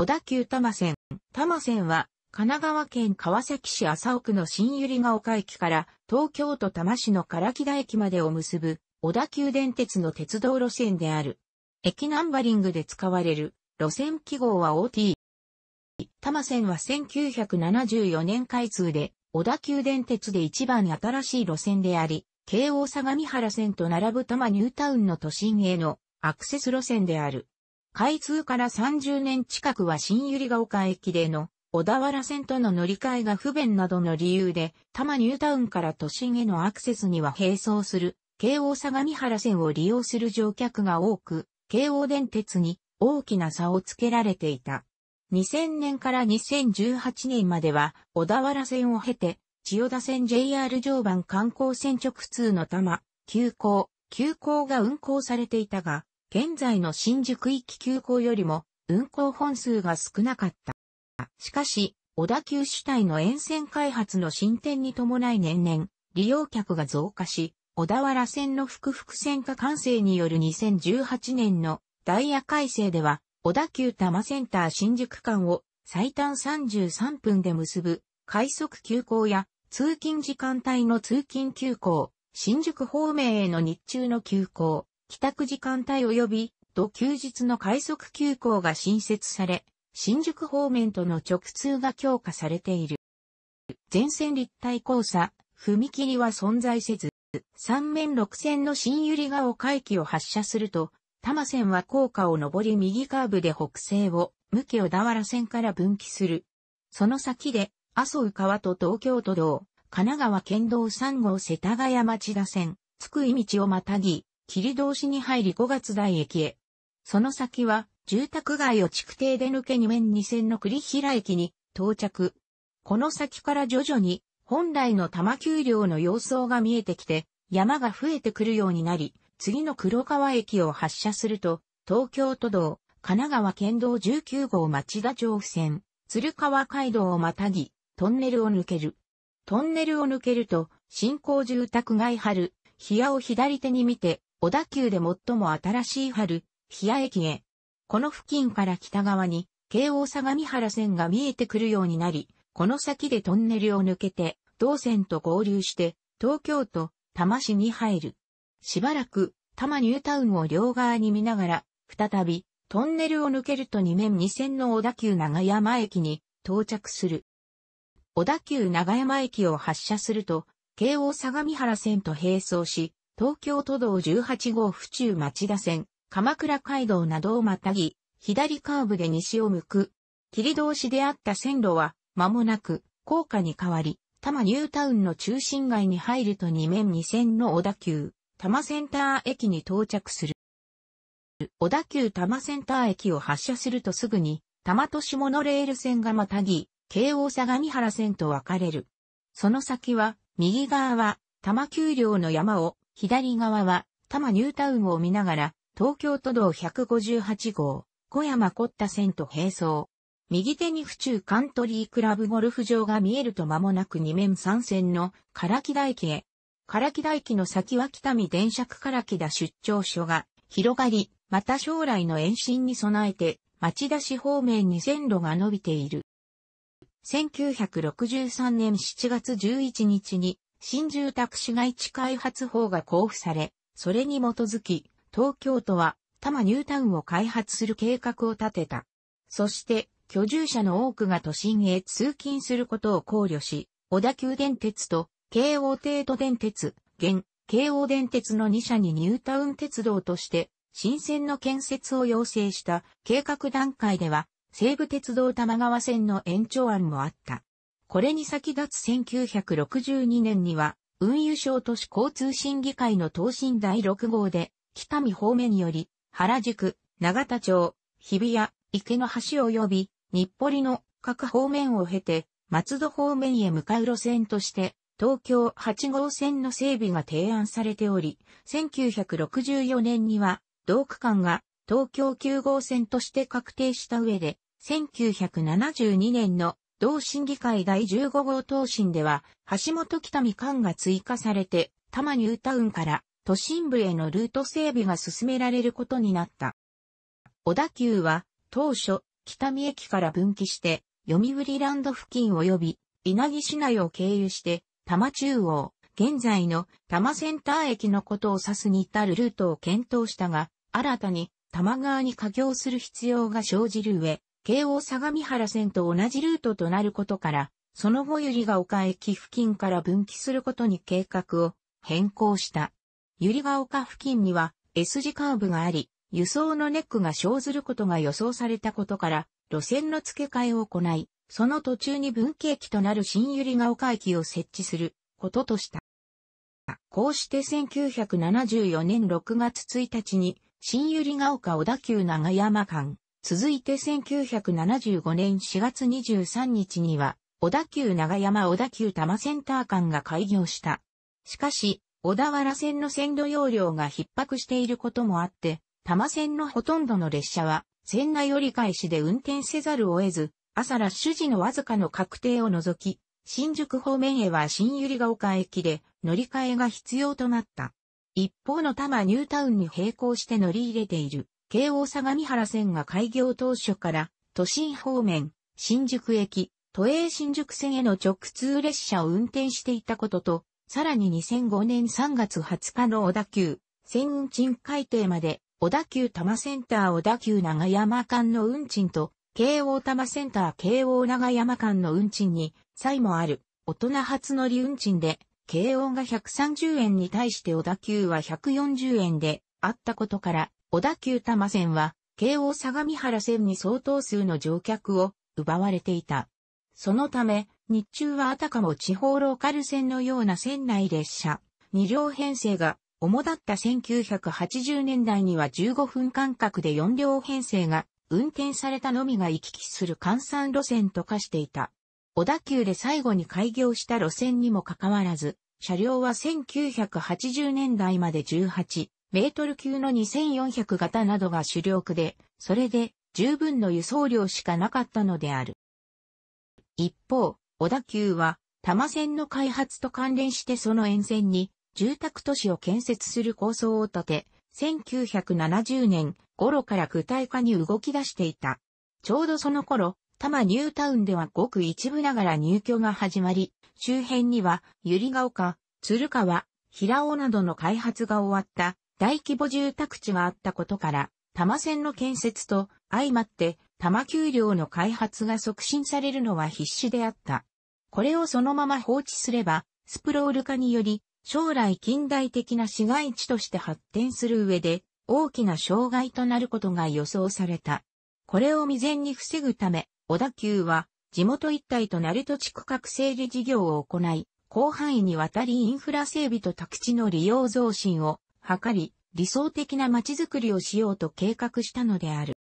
小田急多摩線。多摩線は、神奈川県川崎市麻生区の新百合ヶ丘駅から東京都多摩市の唐木田駅までを結ぶ小田急電鉄の鉄道路線である。駅ナンバリングで使われる路線記号は OT。多摩線は1974年開通で、小田急電鉄で一番新しい路線であり、京王相模原線と並ぶ多摩ニュータウンの都心へのアクセス路線である。開通から30年近くは新百合ヶ丘駅での小田原線との乗り換えが不便などの理由で、多摩ニュータウンから都心へのアクセスには並走する、京王相模原線を利用する乗客が多く、京王電鉄に大きな差をつけられていた。2000年から2018年までは、小田原線を経て、千代田線 JR 常磐観光線直通の多摩、急行、急行が運行されていたが、現在の新宿行き急行よりも運行本数が少なかった。しかし、小田急主体の沿線開発の進展に伴い年々、利用客が増加し、小田原線の複々線化完成による2018年のダイヤ改正では、小田急多摩センター新宿間を最短33分で結ぶ快速急行や通勤時間帯の通勤急行、新宿方面への日中の急行、帰宅時間帯及び、土休日の快速急行が新設され、新宿方面との直通が強化されている。全線立体交差、踏切は存在せず、三面六線の新百合ヶ丘駅を発車すると、多摩線は高架を上り右カーブで北西を、向き小田原線から分岐する。その先で、麻生川と東京都道、神奈川県道3号世田谷町田線、津久井道をまたぎ、霧通しに入り五月台駅へ。その先は、住宅街を築堤で抜け2面2線の栗平駅に到着。この先から徐々に本来の玉丘陵の様相が見えてきて山が増えてくるようになり、次の黒川駅を発車すると東京都道、神奈川県道19号町田上府線、鶴川街道をまたぎ、トンネルを抜ける。トンネルを抜けると、新興住宅街春、日やを左手に見て、小田急で最も新しい春、日谷駅へ。この付近から北側に、京王相模原線が見えてくるようになり、この先でトンネルを抜けて、同線と合流して、東京都、多摩市に入る。しばらく、多摩ニュータウンを両側に見ながら、再び、トンネルを抜けると2面2線の小田急長山駅に到着する。小田急長山駅を発車すると、京王相模原線と並走し、東京都道18号府中町田線、鎌倉街道などをまたぎ、左カーブで西を向く。切通しであった線路は、間もなく、高架に変わり、多摩ニュータウンの中心街に入ると2面2線の小田急、多摩センター駅に到着する。小田急多摩センター駅を発車するとすぐに、多摩都市モノレール線がまたぎ、京王相模原線と分かれる。その先は、右側は、多摩丘陵の山を、左側は多摩ニュータウンを見ながら、東京都道158号、小山凝った線と並走。右手に府中カントリークラブゴルフ場が見えると間もなく二面三線の唐木台駅へ。唐木台駅の先は北見電車区唐木田出張所が広がり、また将来の延伸に備えて、町田市方面に線路が伸びている。1963年7月11日に新住宅市街地開発法が交付され、それに基づき、東京都は多摩ニュータウンを開発する計画を立てた。そして、居住者の多くが都心へ通勤することを考慮し、小田急電鉄と京王帝都電鉄、現、京王電鉄の2社にニュータウン鉄道として、新線の建設を要請した計画段階では、西武鉄道玉川線の延長案もあった。これに先立つ1962年には、運輸省都市交通審議会の答申第6号で、北見方面より、原宿、長田町、日比谷、池の橋及び、日暮里の各方面を経て、松戸方面へ向かう路線として、東京8号線の整備が提案されており、1964年には、同区間が東京9号線として確定した上で、1972年の同審議会第15号答申では、橋本北見館が追加されて、多摩ニュータウンから都心部へのルート整備が進められることになった。小田急は、当初、北見駅から分岐して、読売ランド付近及び、稲城市内を経由して、多摩中央、現在の多摩センター駅のことを指すに至るルートを検討したが、新たに多摩側に加行する必要が生じる上、京王相模原線と同じルートとなることから、その後百合ヶ丘駅付近から分岐することに計画を変更した。百合ヶ丘付近には S 字カーブがあり、輸送のネックが生ずることが予想されたことから、路線の付け替えを行い、その途中に分岐駅となる新百合ヶ丘駅を設置することとした。こうして1974年6月1日に、新百合ヶ丘小田急長山間、続いて1975年4月23日には、小田急長山小田急多摩センター間が開業した。しかし、小田原線の線路容量が逼迫していることもあって、多摩線のほとんどの列車は、線内折り返しで運転せざるを得ず、朝ラッシュ時のわずかの確定を除き、新宿方面へは新百合ヶ丘駅で乗り換えが必要となった。一方の多摩ニュータウンに並行して乗り入れている京王相模原線が開業当初から、都心方面、新宿駅、都営新宿線への直通列車を運転していたことと、さらに2005年3月20日の小田急、線運賃改定まで、小田急多摩センター小田急長山間の運賃と、京王多摩センター京王長山間の運賃に、差異もある、大人初乗り運賃で、京王が130円に対して小田急は140円で、あったことから、小田急多摩線は、京王相模原線に相当数の乗客を奪われていた。そのため、日中はあたかも地方ローカル線のような線内列車、2両編成が、主だった1980年代には15分間隔で4両編成が運転されたのみが行き来する換算路線と化していた。小田急で最後に開業した路線にもかかわらず、車両は1980年代まで18、メートル級の2400型などが主力で、それで十分の輸送量しかなかったのである。一方、小田急は、多摩線の開発と関連してその沿線に住宅都市を建設する構想を立て、1970年頃から具体化に動き出していた。ちょうどその頃、多摩ニュータウンではごく一部ながら入居が始まり、周辺には、百合ヶ丘、鶴川、平尾などの開発が終わった大規模住宅地があったことから、多摩線の建設と相まって多摩丘陵の開発が促進されるのは必至であった。これをそのまま放置すれば、スプロール化により、将来近代的な市街地として発展する上で、大きな障害となることが予想された。これを未然に防ぐため、小田急は、地元一帯と鳴門地区画整理事業を行い、広範囲にわたりインフラ整備と宅地の利用増進を図り、理想的な街づくりをしようと計画したのである。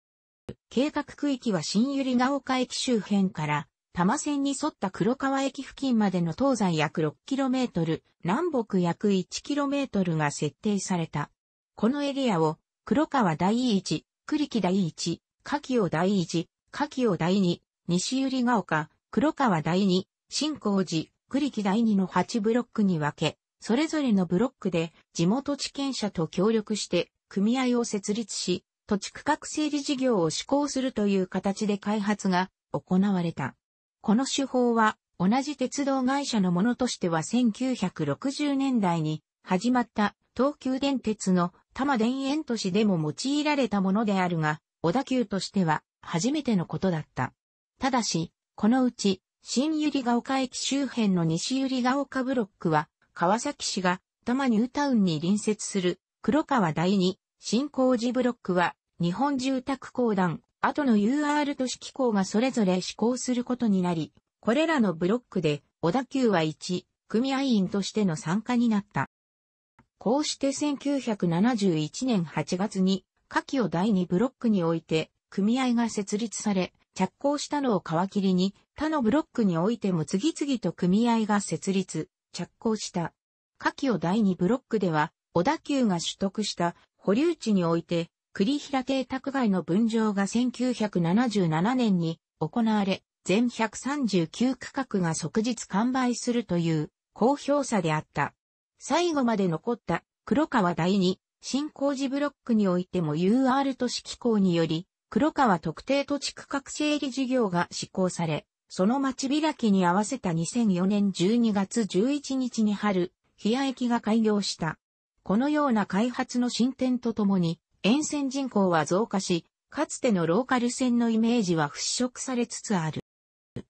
計画区域は新百合ヶ丘駅周辺から、多摩線に沿った黒川駅付近までの東西約 6km、南北約 1km が設定された。このエリアを、黒川第一、栗木第一、柿尾第一、柿尾第二、西百合ヶ丘、黒川第二、新光寺、栗木第二の8ブロックに分け、それぞれのブロックで地元地権者と協力して組合を設立し、土地区画整理事業を施行するという形で開発が行われた。この手法は同じ鉄道会社のものとしては1960年代に始まった東急電鉄の多摩田園都市でも用いられたものであるが、小田急としては初めてのことだった。ただし、このうち新百合ヶ丘駅周辺の西百合ヶ丘ブロックは川崎市が、多摩ニュータウンに隣接する、黒川第二、新工事ブロックは、日本住宅公団、後の UR 都市機構がそれぞれ施行することになり、これらのブロックで、小田急は1、組合員としての参加になった。こうして1971年8月に、下記を第2ブロックにおいて、組合が設立され、着工したのを皮切りに、他のブロックにおいても次々と組合が設立、着工した。下記を第2ブロックでは、小田急が取得した保留地において、栗平邸宅街の分譲が1977年に行われ、全139区画が即日完売するという高評差であった。最後まで残った黒川第2新工事ブロックにおいても UR 都市機構により、黒川特定土地区画整理事業が施行され、その町開きに合わせた2004年12月11日に春、冷谷駅が開業した。このような開発の進展とともに、沿線人口は増加し、かつてのローカル線のイメージは払拭されつつある。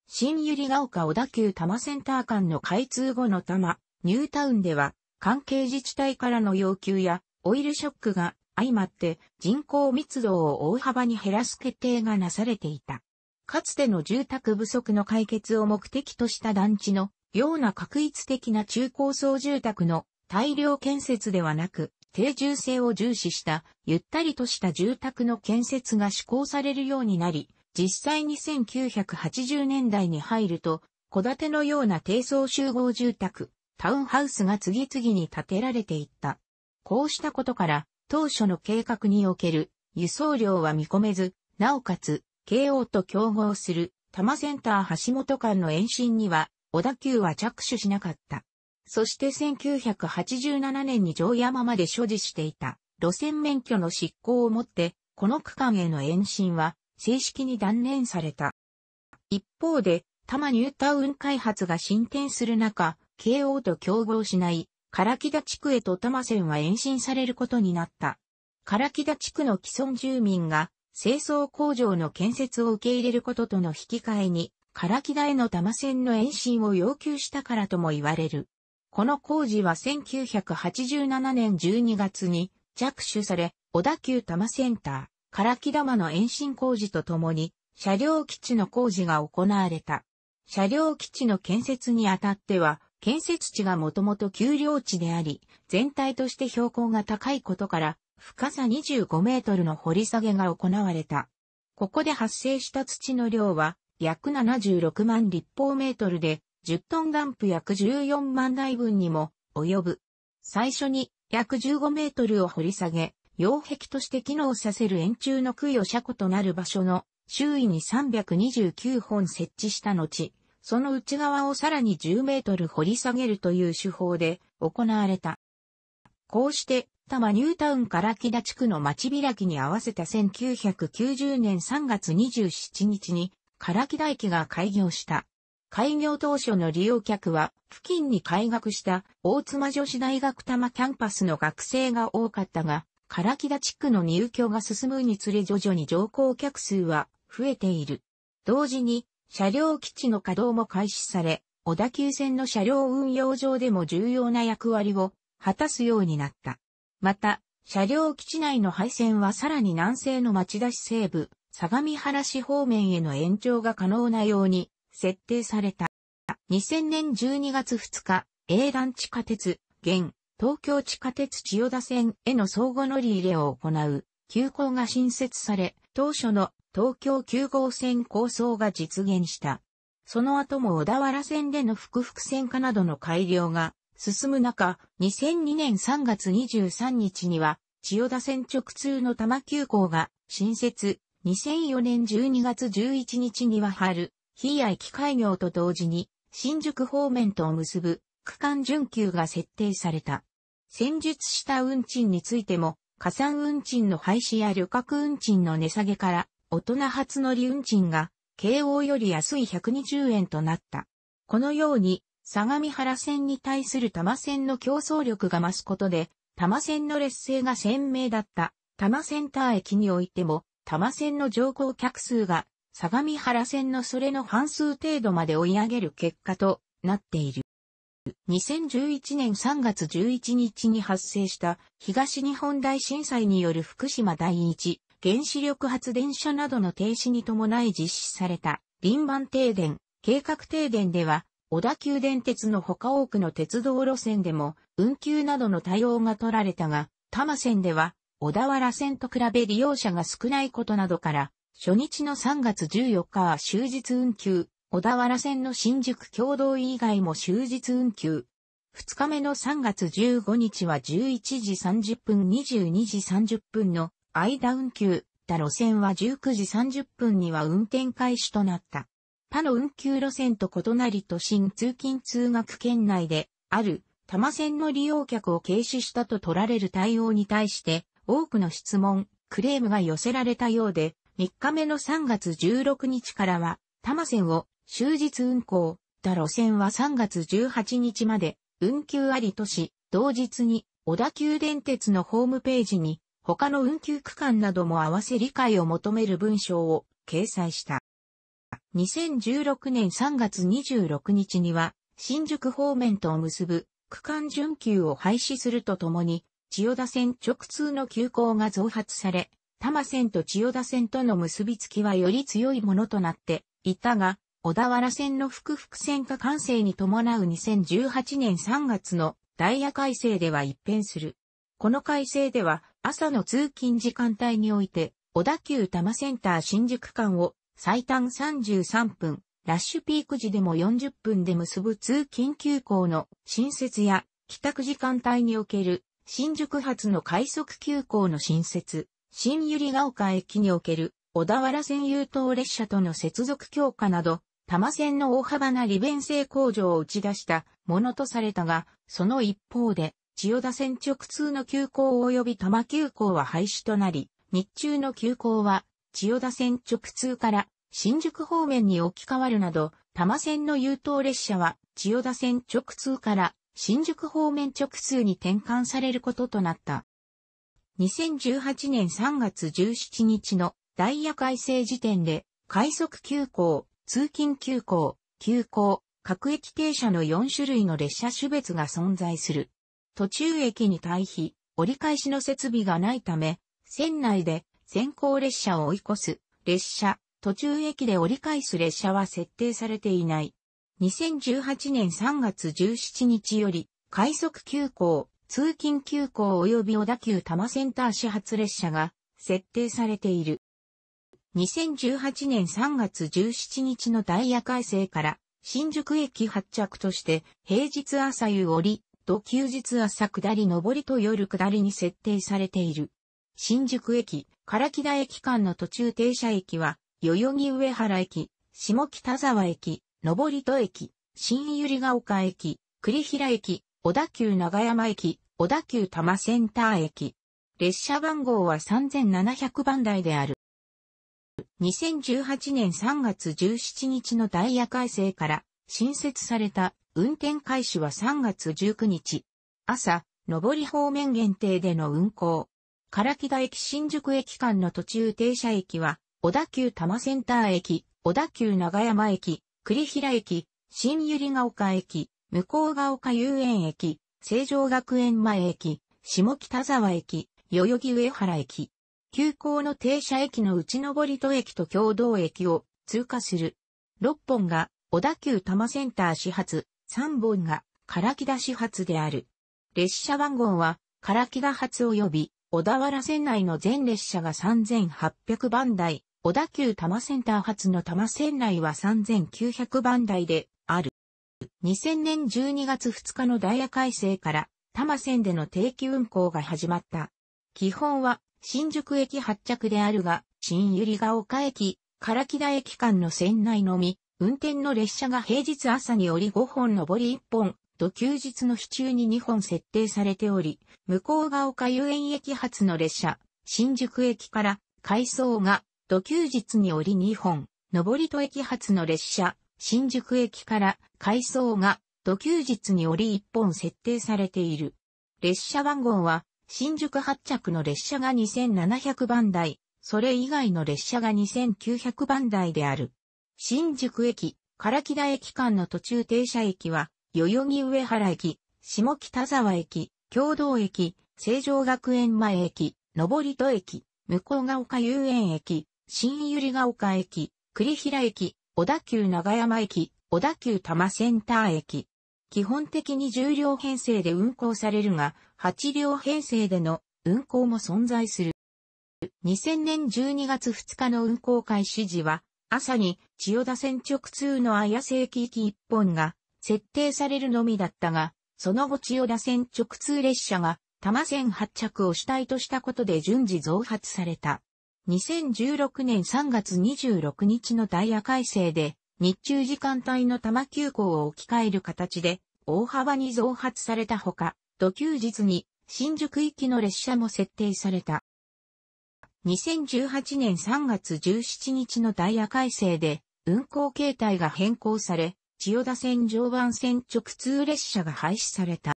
新百合ヶ丘小田急多摩センター間の開通後の多摩、ニュータウンでは、関係自治体からの要求や、オイルショックが相まって人口密度を大幅に減らす決定がなされていた。かつての住宅不足の解決を目的とした団地のような確一的な中高層住宅の大量建設ではなく、定住性を重視したゆったりとした住宅の建設が施行されるようになり、実際に1980年代に入ると、戸建てのような低層集合住宅、タウンハウスが次々に建てられていった。こうしたことから、当初の計画における輸送量は見込めず、なおかつ慶応と競合する多摩センター橋本間の延伸には、小田急は着手しなかった。そして1987年に城山まで所持していた路線免許の執行をもって、この区間への延伸は正式に断念された。一方で、多摩ニュータウン開発が進展する中、慶応と競合しない、唐木田地区へと多摩線は延伸されることになった。唐木田地区の既存住民が清掃工場の建設を受け入れることとの引き換えに、唐木田への多摩線の延伸を要求したからとも言われる。この工事は1987年12月に着手され、小田急多摩センター、唐木玉の延伸工事とともに、車両基地の工事が行われた。車両基地の建設にあたっては、建設地がもともと丘陵地であり、全体として標高が高いことから、深さ25メートルの掘り下げが行われた。ここで発生した土の量は約76万立方メートルで10トンダンプ約14万台分にも及ぶ。最初に約15メートルを掘り下げ、擁壁として機能させる円柱の杭を車庫となる場所の周囲に329本設置した後、その内側をさらに10メートル掘り下げるという手法で行われた。こうして摩ニュータウンから木田地区の町開きに合わせた1990年3月27日に、唐木田駅が開業した。開業当初の利用客は、付近に開学した大妻女子大学多摩キャンパスの学生が多かったが、唐木田地区の入居が進むにつれ徐々に乗降客数は増えている。同時に、車両基地の稼働も開始され、小田急線の車両運用上でも重要な役割を果たすようになった。また、車両基地内の配線はさらに南西の町田市西部、相模原市方面への延長が可能なように設定された。2000年12月2日、英蘭地下鉄、現、東京地下鉄千代田線への相互乗り入れを行う、急行が新設され、当初の東京9号線構想が実現した。その後も小田原線での複々線化などの改良が進む中、2002年3月23日には、千代田線直通の多摩急行が新設、2004年12月11日には春、日や駅開業と同時に、新宿方面とを結ぶ区間準急が設定された。戦術した運賃についても、加算運賃の廃止や旅客運賃の値下げから、大人初乗り運賃が、慶応より安い120円となった。このように、相模原線に対する多摩線の競争力が増すことで、多摩線の劣勢が鮮明だった多摩センター駅においても、多摩線の乗降客数が相模原線のそれの半数程度まで追い上げる結果となっている。2011年3月11日に発生した東日本大震災による福島第一原子力発電所などの停止に伴い実施された臨番停電、計画停電では小田急電鉄の他多くの鉄道路線でも運休などの対応が取られたが、多摩線では小田原線と比べ利用者が少ないことなどから、初日の3月14日は終日運休、小田原線の新宿共同以外も終日運休。2日目の3月15日は11時30分22時30分の間運休、た路線は19時30分には運転開始となった。他の運休路線と異なり都心通勤通学圏内である多摩線の利用客を軽視したと取られる対応に対して多くの質問、クレームが寄せられたようで、3日目の3月16日からは多摩線を終日運行、た路線は3月18日まで運休ありとし、同日に小田急電鉄のホームページに他の運休区間なども合わせ理解を求める文章を掲載した。2016年3月26日には、新宿方面とを結ぶ区間準急を廃止するとともに、千代田線直通の急行が増発され、多摩線と千代田線との結びつきはより強いものとなっていたが、小田原線の複々線化完成に伴う2018年3月のダイヤ改正では一変する。この改正では朝の通勤時間帯において小田急多摩センター新宿間を最短33分、ラッシュピーク時でも40分で結ぶ通勤急行の新設や帰宅時間帯における新宿発の快速急行の新設、新百合ヶ丘駅における小田原線優等列車との接続強化など、多摩線の大幅な利便性向上を打ち出したものとされたが、その一方で、千代田線直通の急行及び多摩急行は廃止となり、日中の急行は千代田線直通から新宿方面に置き換わるなど、多摩線の優等列車は千代田線直通から新宿方面直通に転換されることとなった。2018年3月17日のダイヤ改正時点で、快速急行、通勤急行、急行、各駅停車の4種類の列車種別が存在する。途中駅に対比、折り返しの設備がないため、線内で先行列車を追い越す列車、途中駅で折り返す列車は設定されていない。2018年3月17日より、快速急行、通勤急行及び小田急多摩センター始発列車が設定されている。2018年3月17日のダイヤ改正から、新宿駅発着として、平日朝夕折り、と休日朝下り上りと夜下りに設定されている。新宿駅、唐木田駅間の途中停車駅は、代々木上原駅、下北沢駅、上戸駅、新百合ヶ丘駅、栗平駅、小田急長山駅、小田急多摩センター駅。列車番号は3700番台である。2018年3月17日のダイヤ改正から新設された運転開始は3月19日。朝、上り方面限定での運行。唐木田駅新宿駅間の途中停車駅は、小田急多摩センター駅、小田急長山駅、栗平駅、新百合ヶ丘駅、向ヶ丘遊園駅、成城学園前駅、下北沢駅、代々木上原駅。急行の停車駅の内登戸駅と共同駅を通過する。6本が小田急多摩センター始発、3本が唐木田始発である。列車番号は唐木田発及び小田原線内の全列車が3800番台、小田急多摩センター発の多摩線内は3900番台である。2000年12月2日のダイヤ改正から多摩線での定期運行が始まった。基本は新宿駅発着であるが、新百合ヶ丘駅、唐木田駅間の線内のみ、運転の列車が平日朝に降り5本上り1本、土休日の日中に2本設定されており、向こうが丘遊園駅発の列車、新宿駅から、回送が、土休日に折2本、登戸駅発の列車、新宿駅から、回送が、土休日に折1本設定されている。列車番号は、新宿発着の列車が2700番台、それ以外の列車が2900番台である。新宿駅、唐木田駅間の途中停車駅は、代々木上原駅、下北沢駅、共同駅、成城学園前駅、上戸駅、向ヶ丘遊園駅、新百合ヶ丘駅、栗平駅、小田急長山駅、小田急多摩センター駅。基本的に10両編成で運行されるが、8両編成での運行も存在する。2000年12月2日の運行開始時は、朝に千代田線直通の綾瀬駅行き1本が設定されるのみだったが、その後千代田線直通列車が多摩線発着を主体としたことで順次増発された。2016年3月26日のダイヤ改正で、日中時間帯の多摩急行を置き換える形で、大幅に増発されたほか、土休日に新宿行きの列車も設定された。2018年3月17日のダイヤ改正で、運行形態が変更され、千代田線常磐線直通列車が廃止された。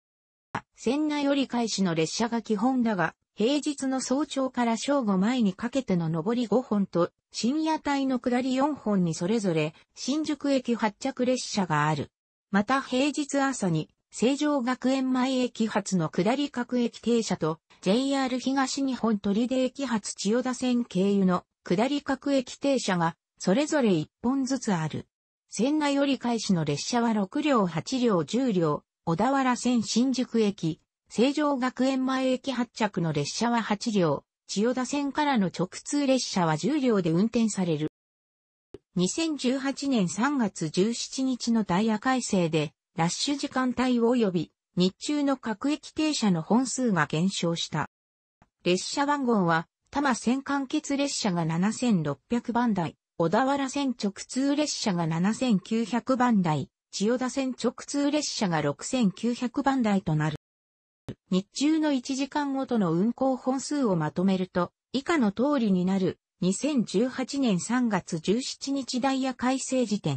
線内折り返しの列車が基本だが、平日の早朝から正午前にかけての上り5本と、深夜帯の下り4本にそれぞれ、新宿駅発着列車がある。また平日朝に、成城学園前駅発の下り各駅停車と、JR 東日本取出駅発千代田線経由の下り各駅停車が、それぞれ1本ずつある。仙台折り返しの列車は6両8両10両、小田原線新宿駅、成城学園前駅発着の列車は8両、千代田線からの直通列車は10両で運転される。2018年3月17日のダイヤ改正で、ラッシュ時間帯及び、日中の各駅停車の本数が減少した。列車番号は、多摩線間欠列車が7600番台、小田原線直通列車が7900番台、千代田線直通列車が6900番台となる。日中の1時間ごとの運行本数をまとめると、以下の通りになる、2018年3月17日ダイヤ改正時点。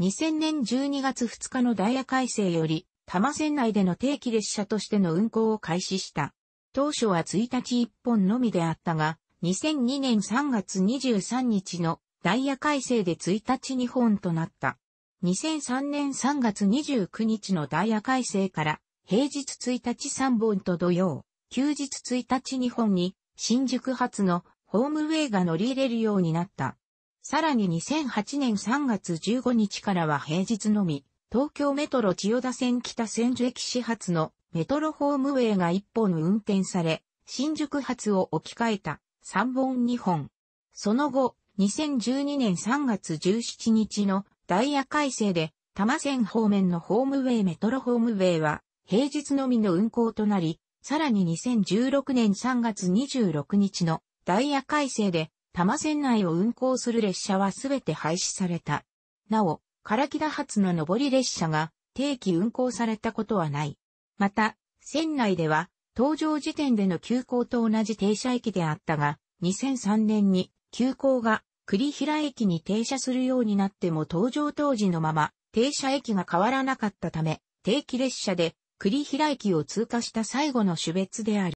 2000年12月2日のダイヤ改正より、多摩線内での定期列車としての運行を開始した。当初は1日1本のみであったが、2002年3月23日のダイヤ改正で1日日本となった。2003年3月29日のダイヤ改正から、平日1日3本と土曜、休日1日日本に、新宿発のホームウェイが乗り入れるようになった。さらに2008年3月15日からは平日のみ、東京メトロ千代田線北千住駅始発のメトロホームウェイが1本運転され、新宿発を置き換えた3本2本。その後、2012年3月17日のダイヤ改正で、多摩線方面のホームウェイメトロホームウェイは、平日のみの運行となり、さらに2016年3月26日のダイヤ改正で、多摩線内を運行する列車はすべて廃止された。なお、唐木田発の上り列車が定期運行されたことはない。また、線内では、登場時点での急行と同じ停車駅であったが、2003年に急行が栗平駅に停車するようになっても登場当時のまま停車駅が変わらなかったため、定期列車で栗平駅を通過した最後の種別である。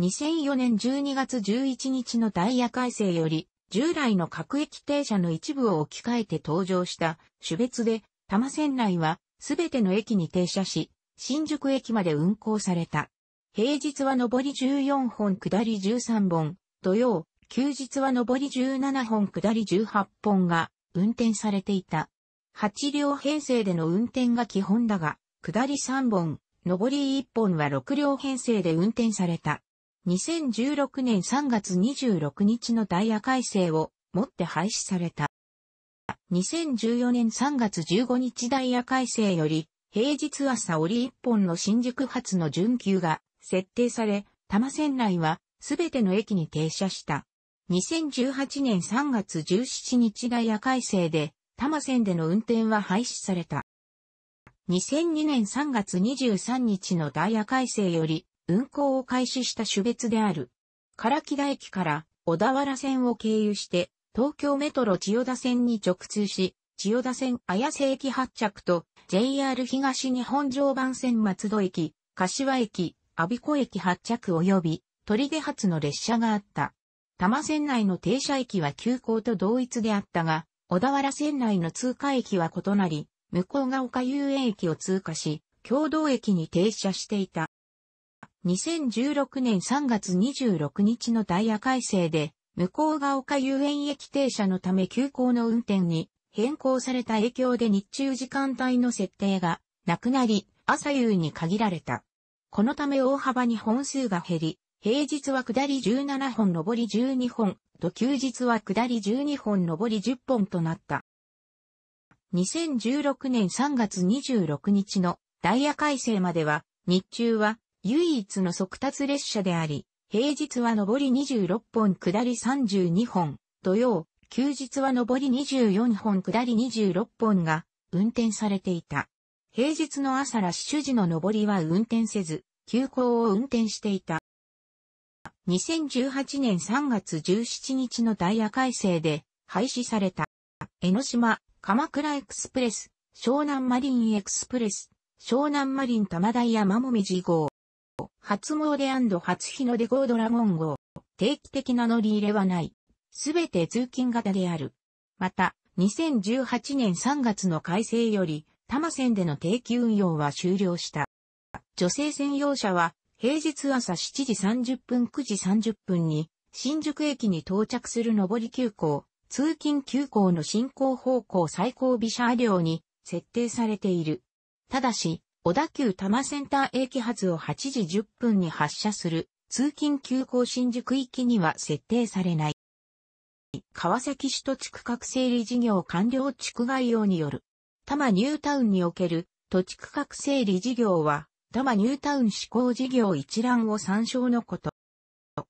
2004年12月11日のダイヤ改正より、従来の各駅停車の一部を置き換えて登場した種別で、多摩線内はすべての駅に停車し、新宿駅まで運行された。平日は上り14本、下り13本、土曜、休日は上り17本下り18本が運転されていた。8両編成での運転が基本だが、下り3本、上り1本は6両編成で運転された。2016年3月26日のダイヤ改正をもって廃止された。2014年3月15日ダイヤ改正より、平日朝折1本の新宿発の準急が設定され、多摩線内はすべての駅に停車した。2018年3月17日ダイヤ改正で、多摩線での運転は廃止された。2002年3月23日のダイヤ改正より、運行を開始した種別である。唐木田駅から小田原線を経由して、東京メトロ千代田線に直通し、千代田線綾瀬駅発着と JR 東日本常磐線松戸駅、柏駅、阿鼻子駅発着及び鳥出発の列車があった。多摩線内の停車駅は急行と同一であったが、小田原線内の通過駅は異なり、向こうが丘遊園駅を通過し、共同駅に停車していた。2016年3月26日のダイヤ改正で、向こうが丘遊園駅停車のため急行の運転に変更された影響で日中時間帯の設定がなくなり、朝夕に限られた。このため大幅に本数が減り、平日は下り17本上り12本と休日は下り12本上り10本となった。2016年3月26日のダイヤ改正までは、日中は唯一の速達列車であり、平日は上り26本下り32本、土曜、休日は上り24本下り26本が運転されていた。平日の朝ら主主事時の上りは運転せず、急行を運転していた。2018年3月17日のダイヤ改正で廃止された。江ノ島、鎌倉エクスプレス、湘南マリンエクスプレス、湘南マリン玉田山もみじ号。初詣初日の出号ドラゴン号。定期的な乗り入れはない。すべて通勤型である。また、2018年3月の改正より、多摩線での定期運用は終了した。女性専用車は平日朝7時30分9時30分に、新宿駅に到着する上り急行、通勤急行の進行方向最高尾車両に設定されている。ただし、小田急多摩センター駅発を8時10分に発車する通勤急行新宿行きには設定されない。川崎市都地区画整理事業完了地区概要による、多摩ニュータウンにおける土地区画整理事業は、多摩ニュータウン施行事業一覧を参照のこと。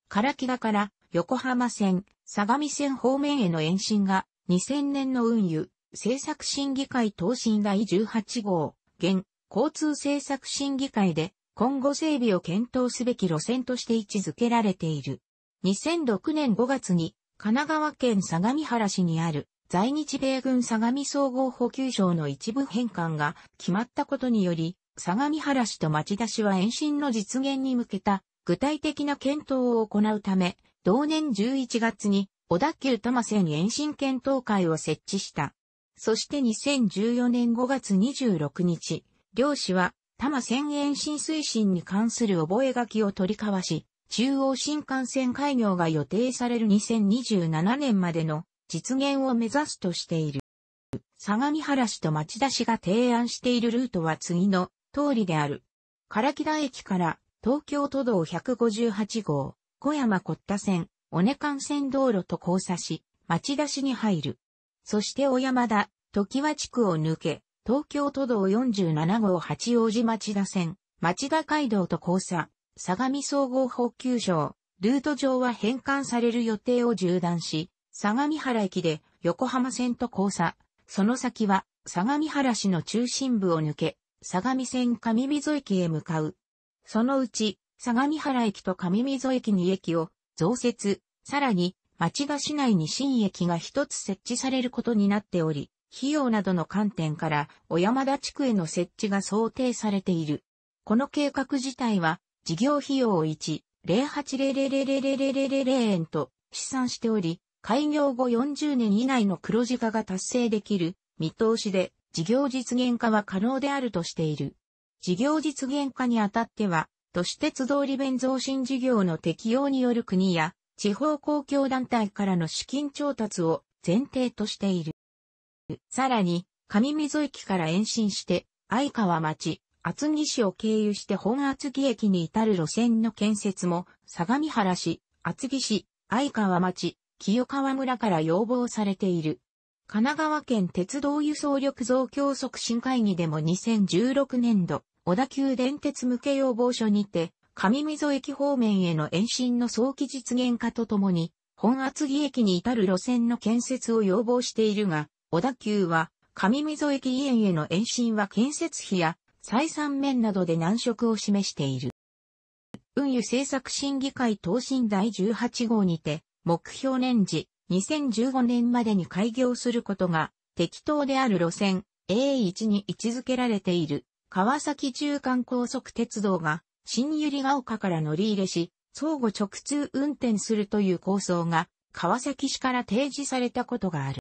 唐木田から横浜線、相模線方面への延伸が2000年の運輸政策審議会東進第18号、現交通政策審議会で今後整備を検討すべき路線として位置づけられている。2006年5月に神奈川県相模原市にある在日米軍相模総合補給場の一部変換が決まったことにより、相模原市と町田市は延伸の実現に向けた具体的な検討を行うため、同年11月に小田急多摩線延伸検討会を設置した。そして2014年5月26日、両市は多摩線延伸推進に関する覚書を取り交わし、中央新幹線開業が予定される2027年までの実現を目指すとしている。相模原市と町田市が提案しているルートは次の通りである。唐木田駅から東京都道158号、小山小田線、尾根幹線道路と交差し、町田市に入る。そして小山田、時和地区を抜け、東京都道47号八王子町田線、町田街道と交差、相模総合補給場、ルート上は返還される予定を縦断し、相模原駅で横浜線と交差、その先は相模原市の中心部を抜け、相模線上溝駅へ向かう。そのうち、相模原駅と上溝駅に駅を増設、さらに、町田市内に新駅が一つ設置されることになっており、費用などの観点から、小山田地区への設置が想定されている。この計画自体は、事業費用を1、080000000円と試算しており、開業後40年以内の黒字化が達成できる見通しで、事業実現化は可能であるとしている。事業実現化にあたっては、都市鉄道利便増進事業の適用による国や地方公共団体からの資金調達を前提としている。さらに、上溝駅から延伸して、相川町、厚木市を経由して本厚木駅に至る路線の建設も、相模原市、厚木市、相川町、清川村から要望されている。神奈川県鉄道輸送力増強促進会議でも2016年度、小田急電鉄向け要望書にて、上溝駅方面への延伸の早期実現化とともに、本厚木駅に至る路線の建設を要望しているが、小田急は、上溝駅園への延伸は建設費や採算面などで難色を示している。運輸政策審議会答申第18号にて、目標年次2015年までに開業することが適当である路線 A1 に位置づけられている川崎中間高速鉄道が新百合ヶ丘から乗り入れし、相互直通運転するという構想が川崎市から提示されたことがある。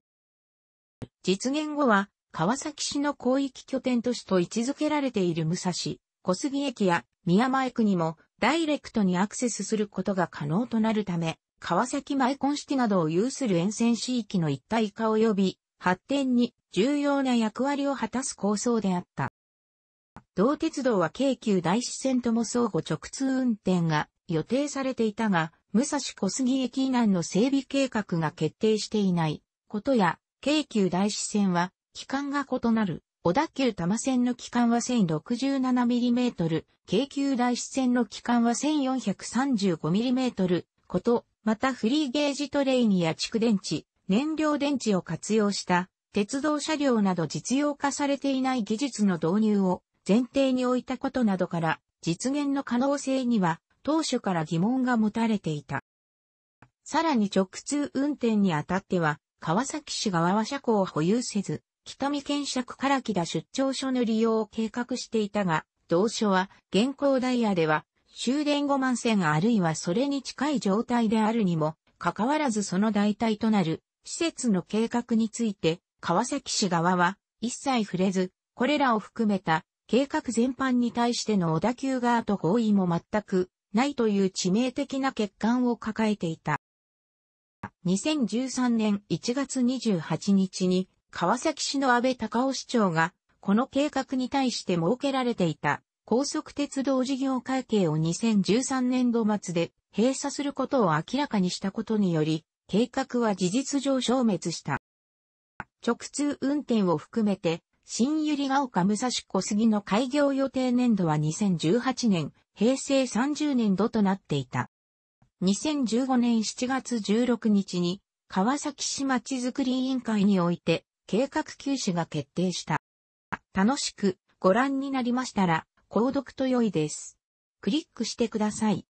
実現後は川崎市の広域拠点都市と位置づけられている武蔵、小杉駅や宮前区にもダイレクトにアクセスすることが可能となるため、川崎マイコンシティなどを有する沿線地域の一体化及び発展に重要な役割を果たす構想であった。同鉄道は京急大支線とも相互直通運転が予定されていたが、武蔵小杉駅以南の整備計画が決定していないことや、京急大支線は期間が異なる。小田急多摩線の期間は 1067mm、京急大支線の期間は 1435mm こと、またフリーゲージトレインや蓄電池、燃料電池を活用した鉄道車両など実用化されていない技術の導入を前提に置いたことなどから実現の可能性には当初から疑問が持たれていた。さらに直通運転にあたっては川崎市側は車庫を保有せず北見県釈から木田出張所の利用を計画していたが同所は現行ダイヤでは終電後満線あるいはそれに近い状態であるにも、かかわらずその代替となる施設の計画について、川崎市側は一切触れず、これらを含めた計画全般に対しての小田急側と合意も全くないという致命的な欠陥を抱えていた。2013年1月28日に川崎市の安倍隆夫市長がこの計画に対して設けられていた高速鉄道事業会計を2013年度末で閉鎖することを明らかにしたことにより、計画は事実上消滅した。直通運転を含めて、新百合ヶ丘武蔵小杉の開業予定年度は2018年、平成30年度となっていた。2015年7月16日に、川崎市まちづくり委員会において、計画休止が決定した。楽しくご覧になりましたら、購読と良いです。クリックしてください。